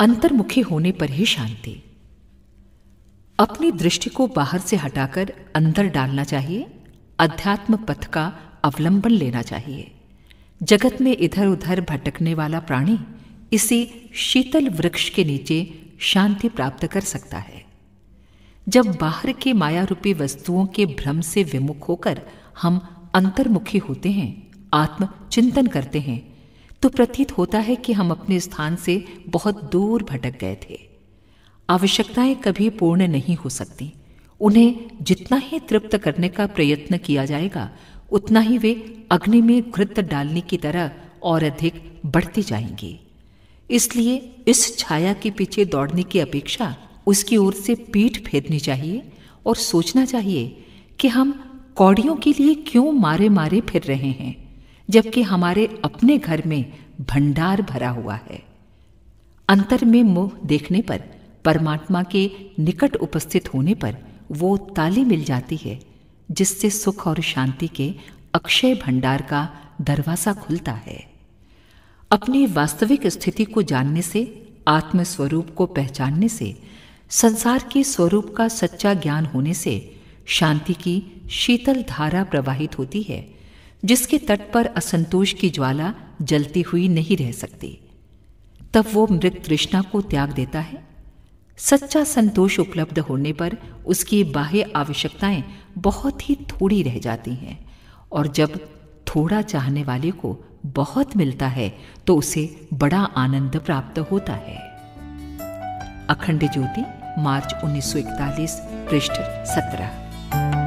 अंतर्मुखी होने पर ही शांति अपनी दृष्टि को बाहर से हटाकर अंदर डालना चाहिए अध्यात्म पथ का अवलंबन लेना चाहिए जगत में इधर उधर भटकने वाला प्राणी इसी शीतल वृक्ष के नीचे शांति प्राप्त कर सकता है जब बाहर के माया रूपी वस्तुओं के भ्रम से विमुख होकर हम अंतर्मुखी होते हैं आत्म चिंतन करते हैं तो प्रतीत होता है कि हम अपने स्थान से बहुत दूर भटक गए थे आवश्यकताएं कभी पूर्ण नहीं हो सकती उन्हें जितना ही तृप्त करने का प्रयत्न किया जाएगा उतना ही वे अग्नि में घृत डालने की तरह और अधिक बढ़ती जाएंगी इसलिए इस छाया के पीछे दौड़ने की अपेक्षा उसकी ओर से पीठ फेरनी चाहिए और सोचना चाहिए कि हम कौड़ियों के लिए क्यों मारे मारे फिर रहे हैं जबकि हमारे अपने घर में भंडार भरा हुआ है अंतर में मोह देखने पर परमात्मा के निकट उपस्थित होने पर वो ताली मिल जाती है जिससे सुख और शांति के अक्षय भंडार का दरवाजा खुलता है अपनी वास्तविक स्थिति को जानने से आत्मस्वरूप को पहचानने से संसार के स्वरूप का सच्चा ज्ञान होने से शांति की शीतल धारा प्रवाहित होती है जिसके तट पर असंतोष की ज्वाला जलती हुई नहीं रह सकती तब वो मृत तृष्णा को त्याग देता है सच्चा संतोष उपलब्ध होने पर उसकी बाह्य आवश्यकताएं बहुत ही थोड़ी रह जाती हैं और जब थोड़ा चाहने वाले को बहुत मिलता है तो उसे बड़ा आनंद प्राप्त होता है अखंड ज्योति मार्च 1941 पृष्ठ सत्रह